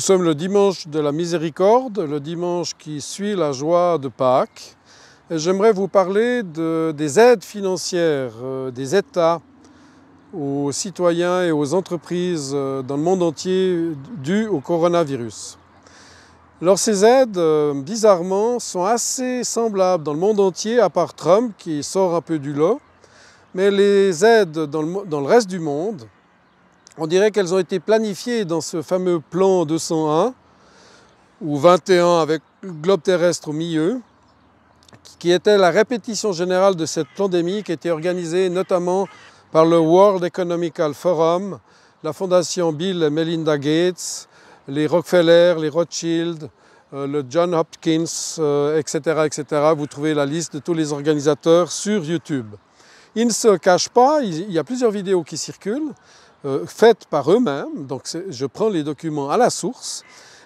Nous sommes le dimanche de la miséricorde, le dimanche qui suit la joie de Pâques. J'aimerais vous parler des aides financières euh, des États aux citoyens et aux entreprises euh, dans le monde entier dues au coronavirus. Alors ces aides, euh, bizarrement, sont assez semblables dans le monde entier, à part Trump qui sort un peu du lot, mais les aides dans le reste du monde, on dirait qu'elles ont été planifiées dans ce fameux plan 201 ou 21 avec le globe terrestre au milieu, qui était la répétition générale de cette pandémie qui était organisée notamment par le World Economical Forum, la fondation Bill et Melinda Gates, les Rockefeller, les Rothschild, euh, le John Hopkins, etc., euh, etc. Vous trouvez la liste de tous les organisateurs sur YouTube. Ils ne se cachent pas, il y a plusieurs vidéos qui circulent, euh, faites par eux-mêmes. Donc je prends les documents à la source.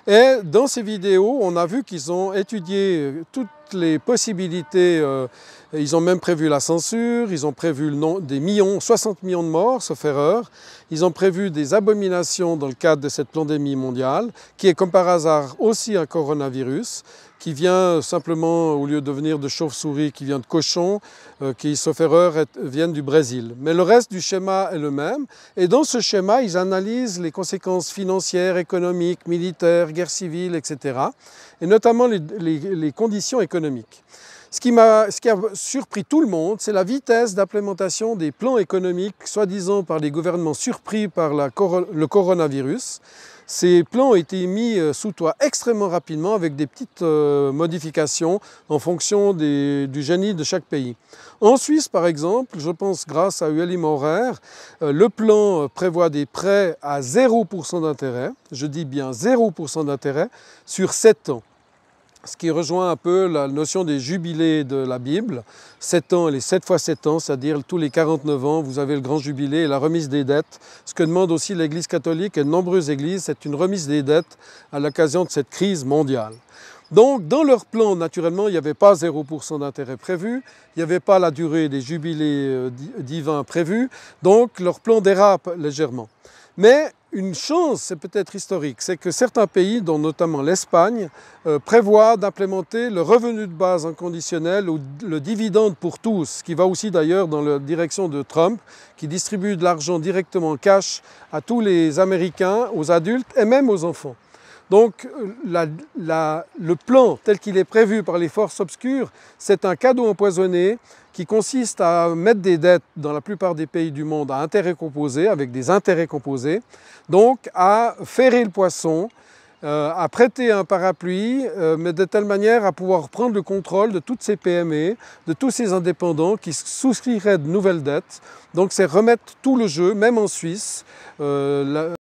Et dans ces vidéos, on a vu qu'ils ont étudié euh, toutes les possibilités. Euh, ils ont même prévu la censure, ils ont prévu le nom des millions, 60 millions de morts, sauf erreur. Ils ont prévu des abominations dans le cadre de cette pandémie mondiale, qui est comme par hasard aussi un coronavirus qui vient simplement, au lieu de venir de chauve-souris, qui vient de cochon, euh, qui, sauf erreur, viennent du Brésil. Mais le reste du schéma est le même. Et dans ce schéma, ils analysent les conséquences financières, économiques, militaires, guerre civile, etc. Et notamment les conditions économiques ce qui, a, surpris tout le monde, c'est la vitesse d'implémentation des plans économiques, soi-disant par les gouvernements surpris par le coronavirus. Ces plans ont été mis euh, sous toit extrêmement rapidement avec des petites euh, modifications en fonction du génie de chaque pays. En Suisse, par exemple, je pense grâce à Ueli Maurer, euh, le plan prévoit des prêts à 0% d'intérêt, je dis bien 0% d'intérêt, sur 7 ans ce qui rejoint un peu la notion des jubilés de la Bible. Sept ans et les 7 fois 7 ans, c'est-à-dire tous les 49 ans, vous avez le grand jubilé et la remise des dettes. Ce que demande aussi l'Église catholique et de nombreuses églises, c'est une remise des dettes à l'occasion de cette crise mondiale. Donc, dans leur plan, naturellement, il n'y avait pas 0% d'intérêt prévu, il n'y avait pas la durée des jubilés euh, divins prévus, donc leur plan dérape légèrement. Mais une chance, c'est peut-être historique, c'est que certains pays, dont notamment l'Espagne, euh, prévoient d'implémenter le revenu de base inconditionnel ou le dividende pour tous, qui va aussi d'ailleurs dans la direction de Trump, qui distribue de l'argent directement en cash à tous les Américains, aux adultes et même aux enfants. Donc euh, le plan tel qu'il est prévu par les forces obscures, c'est un cadeau empoisonné qui consiste à mettre des dettes dans la plupart des pays du monde à intérêts composés, avec des intérêts composés, donc à ferrer le poisson, euh, à prêter un parapluie, euh, mais de telle manière à pouvoir prendre le contrôle de toutes ces PME, de tous ces indépendants qui souscriraient de nouvelles dettes. Donc c'est remettre tout le jeu, même en Suisse.